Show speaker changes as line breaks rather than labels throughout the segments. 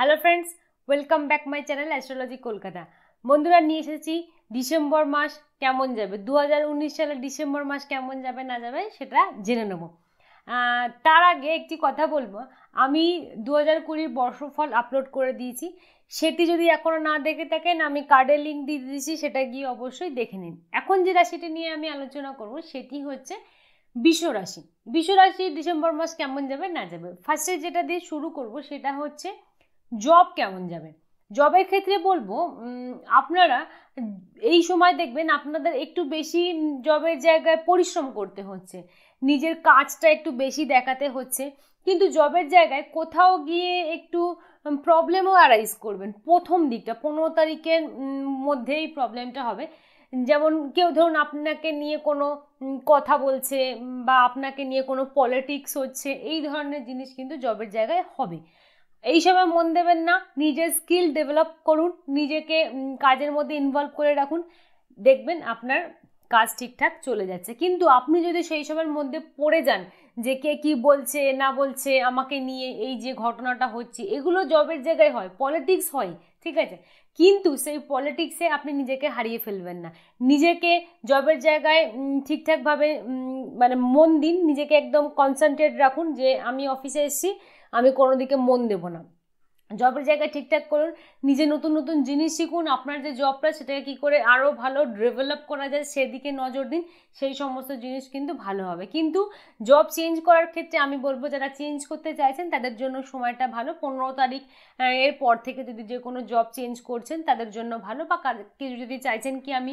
hello friends welcome back my channel astrology Kolkata বন্ধুরা নিয়ে এসেছি ডিসেম্বর মাস কেমন যাবে দু হাজার সালের ডিসেম্বর মাস কেমন যাবে না যাবে সেটা জেনে নেব তার আগে একটি কথা বলবো আমি দু হাজার কুড়ির বর্ষফল আপলোড করে দিয়েছি সেটি যদি এখনও না দেখে থাকেন আমি কার্ডের লিঙ্ক দিয়ে দিয়েছি সেটা গিয়ে অবশ্যই দেখে নিন এখন যে রাশিটি নিয়ে আমি আলোচনা করব সেটি হচ্ছে বিশ্বরাশি বিশ্বরাশি ডিসেম্বর মাস কেমন যাবে না যাবে ফার্স্টে যেটা দিয়ে শুরু করব সেটা হচ্ছে জব কেমন যাবে জবের ক্ষেত্রে বলবো আপনারা এই সময় দেখবেন আপনাদের একটু বেশি জবের জায়গায় পরিশ্রম করতে হচ্ছে নিজের কাজটা একটু বেশি দেখাতে হচ্ছে কিন্তু জবের জায়গায় কোথাও গিয়ে একটু প্রবলেমও অ্যারাইজ করবেন প্রথম দিকটা পনেরো তারিখের মধ্যেই প্রবলেমটা হবে যেমন কেউ ধরুন আপনাকে নিয়ে কোনো কথা বলছে বা আপনাকে নিয়ে কোনো পলিটিক্স হচ্ছে এই ধরনের জিনিস কিন্তু জবের জায়গায় হবে এই সময় মন দেবেন না নিজের স্কিল ডেভেলপ করুন নিজেকে কাজের মধ্যে ইনভলভ করে রাখুন দেখবেন আপনার কাজ ঠিকঠাক চলে যাচ্ছে কিন্তু আপনি যদি সেই সময়ের মধ্যে পড়ে যান যে কে কি বলছে না বলছে আমাকে নিয়ে এই যে ঘটনাটা হচ্ছে এগুলো জবের জায়গায় হয় পলিটিক্স হয় ঠিক আছে কিন্তু সেই পলিটিক্সে আপনি নিজেকে হারিয়ে ফেলবেন না নিজেকে জবের জায়গায় ঠিকঠাকভাবে মানে মন দিন নিজেকে একদম কনসেন্ট্রেট রাখুন যে আমি অফিসে এসেছি আমি কোনো দিকে মন দেব না জবের জায়গা ঠিকঠাক করুন নিজে নতুন নতুন জিনিস শিখুন আপনার যে জবটা সেটাকে কী করে আরও ভালো ডেভেলপ করা যায় সেদিকে নজর দিন সেই সমস্ত জিনিস কিন্তু ভালো হবে কিন্তু জব চেঞ্জ করার ক্ষেত্রে আমি বলবো যারা চেঞ্জ করতে চাইছেন তাদের জন্য সময়টা ভালো পনেরো তারিখ এর পর থেকে যদি যে কোনো জব চেঞ্জ করছেন তাদের জন্য ভালো বা কেউ যদি চাইছেন কি আমি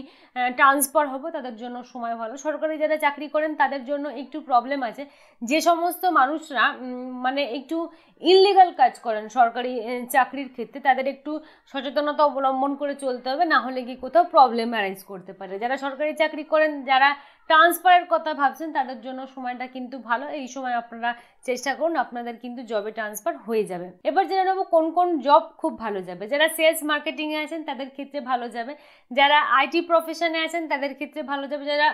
ট্রান্সফার হব তাদের জন্য সময় ভালো সরকারি যারা চাকরি করেন তাদের জন্য একটু প্রবলেম আছে যে সমস্ত মানুষরা মানে একটু ইনলিগাল কাজ করেন সরকারি চাকরির ক্ষেত্রে তাদের একটু সচেতনতা অবলম্বন করে চলতে হবে না হলে কি কোথাও প্রবলেম অ্যারেঞ্জ করতে পারে যারা সরকারি চাকরি করেন যারা ট্রান্সফারের কথা ভাবছেন তাদের জন্য সময়টা কিন্তু ভালো এই সময় আপনারা চেষ্টা করুন আপনাদের কিন্তু জবে ট্রান্সফার হয়ে যাবে এবার জেনে নেবো কোন কোন জব খুব ভালো যাবে যারা সেলস মার্কেটিংয়ে আছেন তাদের ক্ষেত্রে ভালো যাবে যারা আইটি প্রফেশনে আছেন তাদের ক্ষেত্রে ভালো যাবে যারা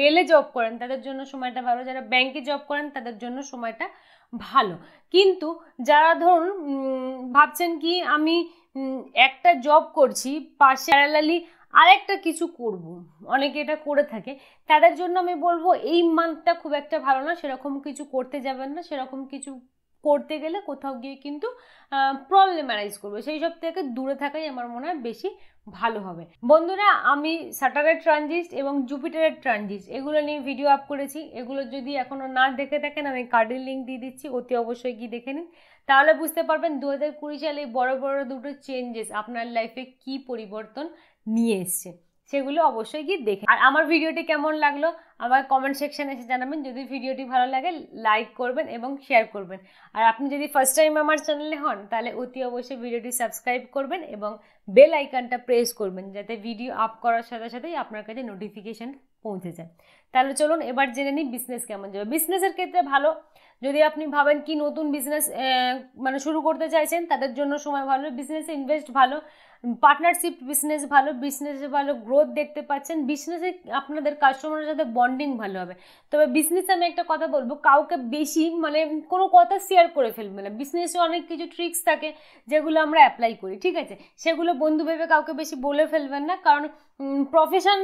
রেলে জব করেন তাদের জন্য সময়টা ভালো যারা ব্যাংকে জব করেন তাদের জন্য সময়টা ভালো কিন্তু যারা ধরুন ভাবছেন কি আমি একটা জব করছি পাশে প্যারালালি আরেকটা কিছু করব অনেকে এটা করে থাকে তাদের জন্য আমি বলবো এই মান্থটা খুব একটা ভালো না সেরকম কিছু করতে যাবেন না সেরকম কিছু করতে গেলে কোথাও গিয়ে কিন্তু প্রবলেম অ্যারাইজ করবে সেই সব থেকে দূরে থাকাই আমার মনে হয় বেশি ভালো হবে বন্ধুরা আমি স্যাটারের ট্রানজিস্ট এবং জুপিটারের ট্রানজিস্ট এগুলো নিয়ে ভিডিও আপ করেছি এগুলো যদি এখনও না দেখে থাকেন আমি কার্ডের লিঙ্ক দিয়ে দিচ্ছি অতি অবশ্যই গিয়ে দেখে নিন তাহলে বুঝতে পারবেন দু হাজার কুড়ি সালে বড় বড় দুটো চেঞ্জেস আপনার লাইফে কি পরিবর্তন নিয়ে এসছে সেগুলো অবশ্যই গিয়ে দেখে আর আমার ভিডিওটি কেমন লাগলো আমার কমেন্ট সেকশানে এসে জানাবেন যদি ভিডিওটি ভালো লাগে লাইক করবেন এবং শেয়ার করবেন আর আপনি যদি ফার্স্ট টাইম আমার চ্যানেলে হন তাহলে অতি অবশ্যই ভিডিওটি সাবস্ক্রাইব করবেন এবং বেল আইকনটা প্রেস করবেন যাতে ভিডিও আপ করার সাথে সাথেই আপনার কাছে নোটিফিকেশান পৌঁছে যায় তাহলে চলুন এবার জেনে নিই বিজনেস কেমন যাবে বিজনেসের ক্ষেত্রে ভালো যদি আপনি ভাবেন কি নতুন বিজনেস মানে শুরু করতে চাইছেন তাদের জন্য সময় ভালো বিজনেসে ইনভেস্ট ভালো পার্টনারশিপ বিজনেস ভালো বিজনেসে ভালো গ্রোথ দেখতে পাচ্ছেন বিজনেসে আপনাদের কাস্টমারের সাথে বন্ডিং ভালো হবে তবে বিজনেসে আমি একটা কথা বলবো কাউকে বেশি মানে কোনো কথা শেয়ার করে ফেলবে না বিজনেসে অনেক কিছু ট্রিক্স থাকে যেগুলো আমরা অ্যাপ্লাই করি ঠিক আছে সেগুলো বন্ধু ভেবে কাউকে বেশি বলে ফেলবেন না কারণ প্রফেশন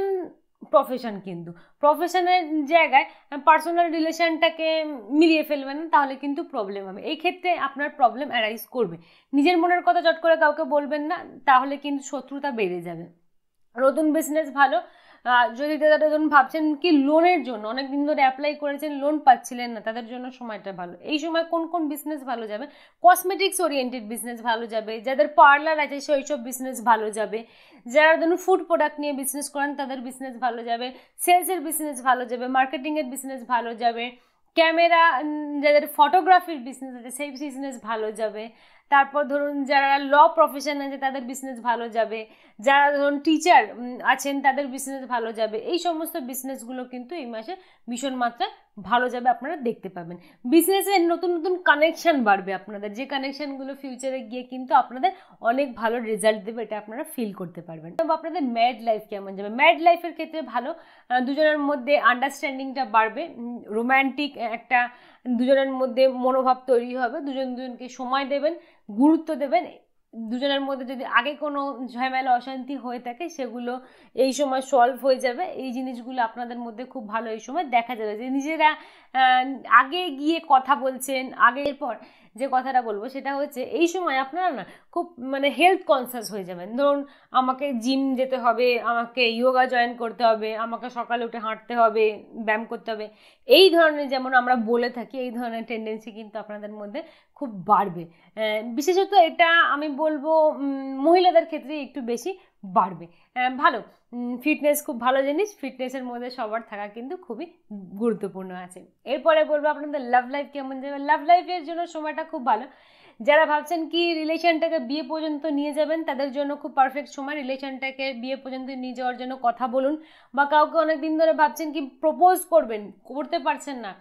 প্রফেশন কিন্তু প্রফেশনের জায়গায় পার্সোনাল রিলেশনটাকে মিলিয়ে ফেলবেন না তাহলে কিন্তু প্রবলেম হবে এই ক্ষেত্রে আপনার প্রবলেম অ্যারাইজ করবে নিজের মনের কথা চট করে কাউকে বলবেন না তাহলে কিন্তু শত্রুতা বেড়ে যাবে নতুন বিজনেস ভালো যদি তারা ধরুন ভাবছেন কি লোনের জন্য অনেক দিন ধরে অ্যাপ্লাই করেছেন লোন পাচ্ছিলেন না তাদের জন্য সময়টা ভালো এই সময় কোন কোন বিজনেস ভালো যাবে কসমেটিক্স ওরিয়েন্টেড বিজনেস ভালো যাবে যাদের পার্লার আছে সেই সব বিজনেস ভালো যাবে যারা ধরুন ফুড প্রোডাক্ট নিয়ে বিজনেস করেন তাদের বিজনেস ভালো যাবে সেলসের বিজনেস ভালো যাবে মার্কেটিংয়ের বিজনেস ভালো যাবে ক্যামেরা যাদের ফটোগ্রাফির বিজনেস আছে সেই বিজনেস ভালো যাবে তারপর ধরুন যারা ল প্রফেশন আছে তাদের বিজনেস ভালো যাবে যারা ধরুন টিচার আছেন তাদের বিজনেস ভালো যাবে এই সমস্ত বিজনেসগুলো কিন্তু এই মাসে ভীষণ মাত্রায় ভালো যাবে আপনারা দেখতে পাবেন বিজনেসের নতুন নতুন কানেকশান বাড়বে আপনাদের যে কানেকশানগুলো ফিউচারে গিয়ে কিন্তু আপনাদের অনেক ভালো রেজাল্ট দেবে এটা আপনারা ফিল করতে পারবেন তবে আপনাদের ম্যাড লাইফ কেমন যাবে ম্যাড লাইফের ক্ষেত্রে ভালো দুজনের মধ্যে আন্ডারস্ট্যান্ডিংটা বাড়বে রোম্যান্টিক একটা দুজনের মধ্যে মনোভাব তৈরি হবে দুজন দুজনকে সময় দেবেন গুরুত্ব দেবেন দুজনের মধ্যে যদি আগে কোনো ঝামেলা অশান্তি হয়ে থাকে সেগুলো এই সময় সলভ হয়ে যাবে এই জিনিসগুলো আপনাদের মধ্যে খুব ভালো এই সময় দেখা যাবে যে নিজেরা আগে গিয়ে কথা বলছেন আগের পর যে কথাটা বলবো সেটা হচ্ছে এই সময় আপনারা না খুব মানে হেলথ কনসিয়াস হয়ে যাবেন ধরুন আমাকে জিম যেতে হবে আমাকে ইয়োগা জয়েন করতে হবে আমাকে সকালে উঠে হাঁটতে হবে ব্যায়াম করতে হবে এই ধরনের যেমন আমরা বলে থাকি এই ধরনের টেন্ডেন্সি কিন্তু আপনাদের মধ্যে খুব বাড়বে বিশেষত এটা আমি বলবো মহিলাদের ক্ষেত্রে একটু বেশি বাড়বে ভালো ফিটনেস খুব ভালো জিনিস ফিটনেসের মধ্যে সবার থাকা কিন্তু খুবই গুরুত্বপূর্ণ আছে এরপরে বলবো আপনাদের লাভ লাইফ কেমন যাবে লাভ লাইফের জন্য সময়টা খুব ভালো যারা ভাবছেন কি রিলেশনটাকে বিয়ে পর্যন্ত নিয়ে যাবেন তাদের জন্য খুব পারফেক্ট সময় রিলেশনটাকে বিয়ে পর্যন্ত নিয়ে যাওয়ার জন্য কথা বলুন বা কাউকে অনেক দিন ধরে ভাবছেন কি প্রপোজ করবেন করতে পারছেন না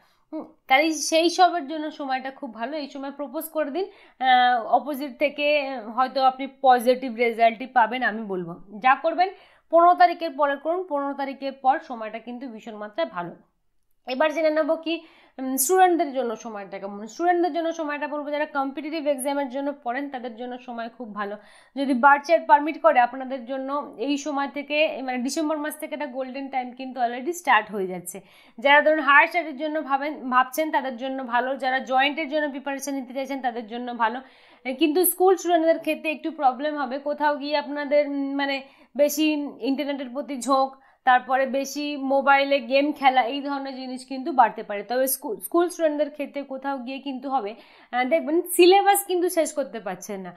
তাই সেই সবের জন্য সময়টা খুব ভালো এই সময় প্রপোজ করে দিন অপোজিট থেকে হয়তো আপনি পজিটিভ রেজাল্টই পাবেন আমি বলবো যা করবেন পনেরো তারিখের পরে করুন পনেরো তারিখের পর সময়টা কিন্তু ভীষণ মাত্রায় ভালো এবার জেনে নেবো কি স্টুডেন্টদের জন্য সময়টা কেমন স্টুডেন্টদের জন্য সময়টা বলবো যারা কম্পিটিটিভ এক্সামের জন্য পড়েন তাদের জন্য সময় খুব ভালো যদি বার্চার পারমিট করে আপনাদের জন্য এই সময় থেকে মানে ডিসেম্বর মাস থেকে একটা গোল্ডেন টাইম কিন্তু অলরেডি স্টার্ট হয়ে যাচ্ছে যারা ধরুন হায়ার স্টাডির জন্য ভাবেন ভাবছেন তাদের জন্য ভালো যারা জয়েন্টের জন্য প্রিপারেশান নিতে চাইছেন তাদের জন্য ভালো কিন্তু স্কুল স্টুডেন্টদের ক্ষেত্রে একটু প্রবলেম হবে কোথাও গিয়ে আপনাদের মানে বেশি ইন্টারনেটের প্রতি ঝোঁক তারপরে বেশি মোবাইলে গেম খেলা এই ধরনের জিনিস কিন্তু বাড়তে পারে তবে স্কুল স্কুল স্টুডেন্টদের ক্ষেত্রে কোথাও গিয়ে কিন্তু হবে দেখবেন সিলেবাস কিন্তু শেষ করতে পারছেন না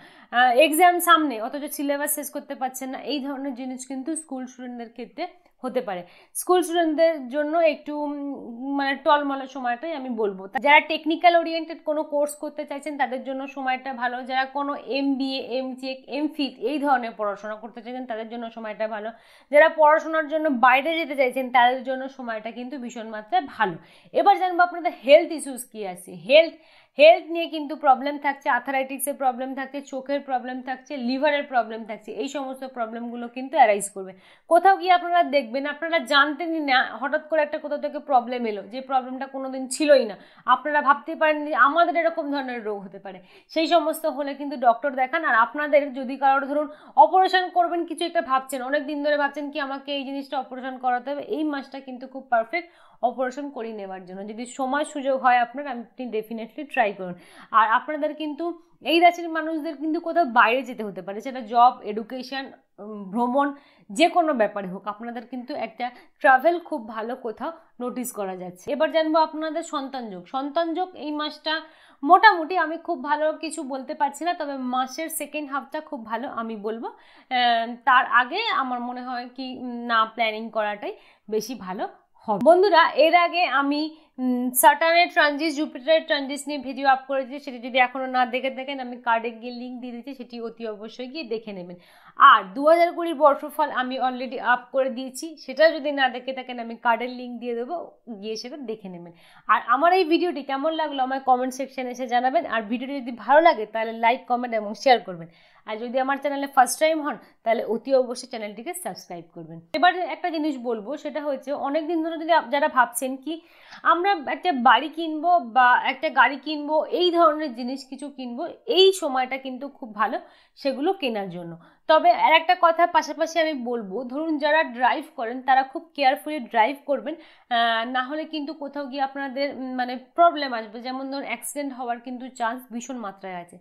এক্সাম সামনে অথচ সিলেবাস শেষ করতে পারছেন না এই ধরনের জিনিস কিন্তু স্কুল স্টুডেন্টদের ক্ষেত্রে হতে পারে স্কুল স্টুডেন্টদের জন্য একটু মানে টলমল সময়টাই আমি বলবো যারা টেকনিক্যাল ওরিয়েন্টেড কোনো কোর্স করতে চাইছেন তাদের জন্য সময়টা ভালো যারা কোনো এম বিএ এম চেক এম ফিট এই ধরনের পড়াশোনা করতে চাইছেন তাদের জন্য সময়টা ভালো যারা পড়াশোনার জন্য বাইরে যেতে চাইছেন তাদের জন্য সময়টা কিন্তু ভীষণ মাত্রায় ভালো এবার জানবো আপনাদের হেলথ ইস্যুস কী আছে হেলথ হেলথ নিয়ে কিন্তু প্রবলেম থাকছে আথারাইটিক্সের প্রবলেম থাকছে চোখের প্রবলেম থাকছে লিভারের প্রবলেম থাকছে এই সমস্ত প্রবলেমগুলো কিন্তু অ্যারাইজ করবে কোথাও গিয়ে আপনারা দেখবেন আপনারা জানতেনই না হঠাৎ করে একটা কোথাও থেকে প্রবলেম এলো যে প্রবলেমটা কোনো দিন ছিলই না আপনারা ভাবতে পারেন যে আমাদের এরকম ধরনের রোগ হতে পারে সেই সমস্ত হলে কিন্তু ডক্টর দেখান আর আপনাদের যদি কারোর ধরুন অপারেশন করবেন কিছু একটা ভাবছেন অনেক দিন ধরে ভাবছেন কি আমাকে এই জিনিসটা অপারেশন করাতে হবে এই মাসটা কিন্তু খুব পারফেক্ট অপারেশন করিয়ে নেওয়ার জন্য যদি সময় সুযোগ হয় আপনার আপনি ডেফিনেটলি ট্রাই ট্রাই করুন আর আপনাদের কিন্তু এই রাশির মানুষদের কিন্তু কোথাও বাইরে যেতে হতে পারে সেটা জব এডুকেশন ভ্রমণ যে কোনো ব্যাপারে হোক আপনাদের কিন্তু একটা ট্রাভেল খুব ভালো কোথাও নোটিস করা যাচ্ছে এবার জানবো আপনাদের সন্তান যোগ সন্তান যোগ এই মাসটা মোটামুটি আমি খুব ভালো কিছু বলতে পারছি না তবে মাসের সেকেন্ড হাফটা খুব ভালো আমি বলবো তার আগে আমার মনে হয় কি না প্ল্যানিং করাটাই বেশি ভালো হবে বন্ধুরা এর আগে আমি সাটানের ট্রানজিট জুপিটারের ট্রানজিস নিয়ে ভিডিও আপ করেছি সেটি যদি এখনও না দেখে থাকেন আমি কার্ডে গিয়ে লিঙ্ক দিয়ে দিচ্ছি সেটি অতি অবশ্যই গিয়ে দেখে নেবেন আর দু হাজার কুড়ির বর্ষফল আমি অলরেডি আপ করে দিয়েছি সেটা যদি না দেখে থাকেন আমি কার্ডের লিঙ্ক দিয়ে দেবো গিয়ে সেটা দেখে নেবেন আর আমার এই ভিডিওটি কেমন লাগলো আমার কমেন্ট সেকশানে এসে জানাবেন আর ভিডিওটি যদি ভালো লাগে তাহলে লাইক কমেন্ট এবং শেয়ার করবেন আর যদি আমার চ্যানেলে ফার্স্ট টাইম হন তাহলে অতি অবশ্যই চ্যানেলটিকে সাবস্ক্রাইব করবেন এবার একটা জিনিস বলবো সেটা হচ্ছে অনেক দিন ধরে যদি যারা ভাবছেন কি আমরা আমরা একটা বাড়ি কিনবো বা একটা গাড়ি কিনবো এই ধরনের জিনিস কিছু কিনবো এই সময়টা কিন্তু খুব ভালো সেগুলো কেনার জন্য তবে আর একটা কথা পাশাপাশি আমি বলবো ধরুন যারা ড্রাইভ করেন তারা খুব কেয়ারফুলি ড্রাইভ করবেন না হলে কিন্তু কোথাও গিয়ে আপনাদের মানে প্রবলেম আসবে যেমন ধরুন অ্যাক্সিডেন্ট হওয়ার কিন্তু চান্স ভীষণ মাত্রায় আছে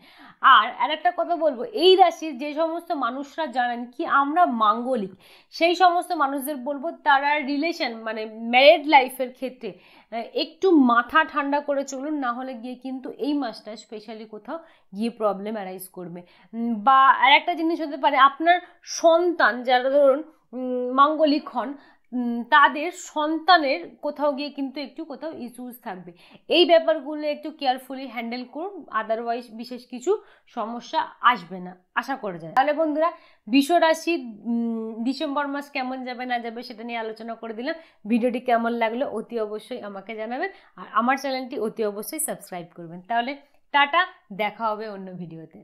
আর আর একটা কথা বলবো এই রাশির যে সমস্ত মানুষরা জানেন কি আমরা মাঙ্গলিক সেই সমস্ত মানুষদের বলবো তারা রিলেশন মানে ম্যারেড লাইফের ক্ষেত্রে একটু মাথা ঠান্ডা করে চলুন না হলে গিয়ে কিন্তু এই মাসটা স্পেশালি কোথাও গিয়ে প্রবলেম অ্যারাইজ করবে বা আর একটা জিনিস হতে পারে মানে আপনার সন্তান যারা ধরুন মাঙ্গলিক হন তাদের সন্তানের কোথাও গিয়ে কিন্তু একটু কোথাও ইস্যুস থাকবে এই ব্যাপারগুলো একটু কেয়ারফুলি হ্যান্ডেল করুন আদারওয়াইজ বিশেষ কিছু সমস্যা আসবে না আশা করা যায় তাহলে বন্ধুরা রাশি ডিসেম্বর মাস কেমন যাবে না যাবে সেটা নিয়ে আলোচনা করে দিলাম ভিডিওটি কেমন লাগলো অতি অবশ্যই আমাকে জানাবেন আর আমার চ্যানেলটি অতি অবশ্যই সাবস্ক্রাইব করবেন তাহলে টাটা দেখা হবে অন্য ভিডিওতে